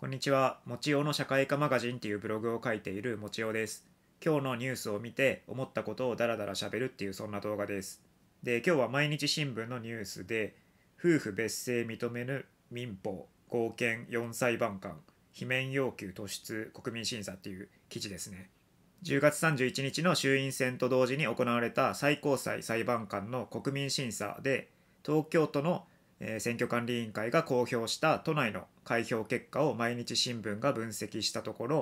こんにちは。もちおの社会科マガジンっていうブログを書いているもちおです。今日のニュースを見て思ったことをダラダラ喋るっていうそんな動画です。で、今日は毎日新聞のニュースで、夫婦別姓認めぬ民法、合憲4裁判官、罷免要求突出国民審査っていう記事ですね。10月31日の衆院選と同時に行われた最高裁裁判官の国民審査で、東京都の選挙管理委員会が公表した都内の開票結果を毎日新聞が分析したところ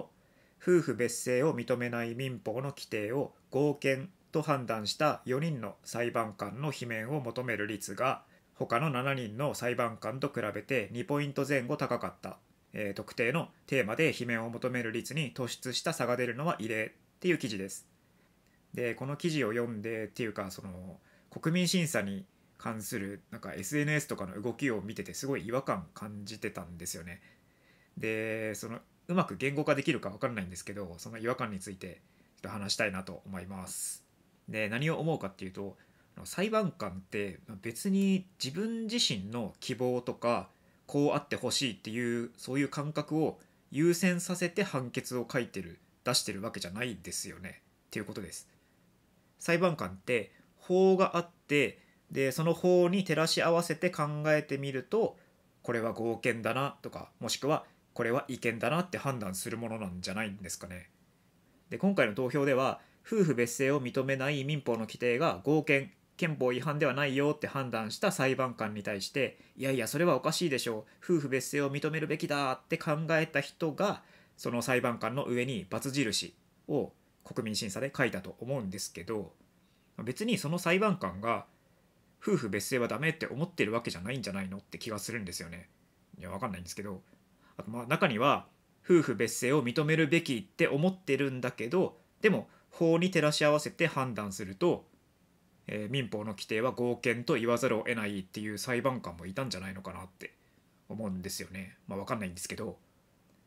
夫婦別姓を認めない民法の規定を合憲と判断した4人の裁判官の罷免を求める率が他の7人の裁判官と比べて2ポイント前後高かった、えー、特定のテーマで罷免を求める率に突出した差が出るのは異例っていう記事です。でこの記事を読んでっていうかその国民審査に関するなんか SNS とかの動きを見ててすごい違和感感じてたんですよね。でそのうまく言語化できるか分かんないんですけどその違和感についてちょっと話したいなと思います。で何を思うかっていうと裁判官って別に自分自身の希望とかこうあってほしいっていうそういう感覚を優先させて判決を書いてる出してるわけじゃないですよねっていうことです。裁判官って法があってでその法に照らし合わせて考えてみるとこれは合憲だなとかもしくはこれは違憲だなって判断するものなんじゃないんですかね。で今回の投票では夫婦別姓を認めない民法の規定が合憲憲法違反ではないよって判断した裁判官に対していやいやそれはおかしいでしょう夫婦別姓を認めるべきだって考えた人がその裁判官の上に×印を国民審査で書いたと思うんですけど別にその裁判官が夫婦別姓はダメって思ってるわけじゃないんじゃないのって気がするんですよね。いや分かんないんですけどあとまあ中には夫婦別姓を認めるべきって思ってるんだけどでも法に照らし合わせて判断すると、えー、民法の規定は合憲と言わざるを得ないっていう裁判官もいたんじゃないのかなって思うんですよね。まあ、分かんないんですけど。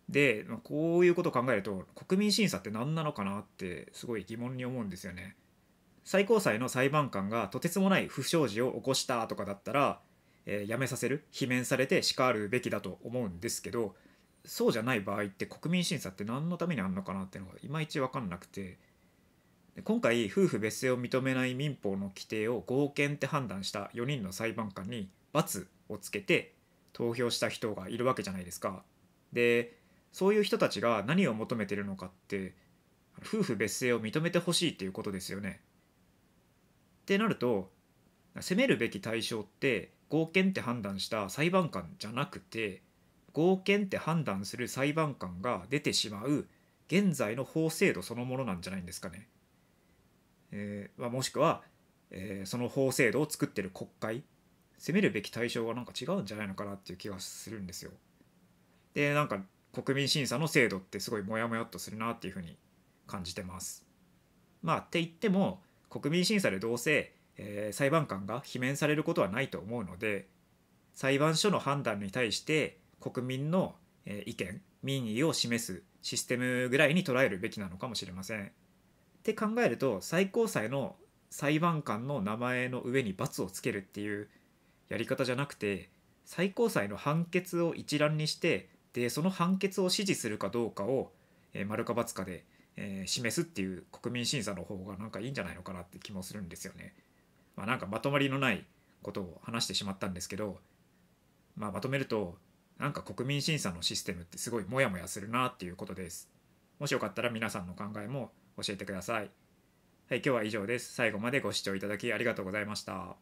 で、まあ、こういうことを考えると国民審査って何なのかなってすごい疑問に思うんですよね。最高裁の裁判官がとてつもない不祥事を起こしたとかだったら、えー、辞めさせる罷免されてしかるべきだと思うんですけどそうじゃない場合って国民審査って何のためにあんのかなっていうのがいまいち分かんなくて今回夫婦別姓を認めない民法の規定を合憲って判断した4人の裁判官に罰をつけて投票した人がいるわけじゃないですか。でそういう人たちが何を求めてるのかって夫婦別姓を認めてほしいっていうことですよね。ってなると責めるべき対象って合憲って判断した裁判官じゃなくて合憲って判断する裁判官が出てしまう現在の法制度そのものなんじゃないんですかね。えーまあ、もしくは、えー、その法制度を作ってる国会責めるべき対象がなんか違うんじゃないのかなっていう気がするんですよ。でなんか国民審査の制度ってすごいモヤモヤっとするなっていうふうに感じてます。まあって言っても国民審査でどうせ、えー、裁判官が罷免されることはないと思うので裁判所の判断に対して国民の意見民意を示すシステムぐらいに捉えるべきなのかもしれません。って考えると最高裁の裁判官の名前の上に罰をつけるっていうやり方じゃなくて最高裁の判決を一覧にしてでその判決を支持するかどうかを、えー、丸か×かでえー、示すっていう国民審査の方がなんかいいんじゃないのかなって気もするんですよね。まあ、なんかまとまりのないことを話してしまったんですけど、まあ、まとめるとなんか国民審査のシステムってすごいモヤモヤするなっていうことです。もしよかったら皆さんの考えも教えてください。はい、今日は以上です。最後までご視聴いただきありがとうございました。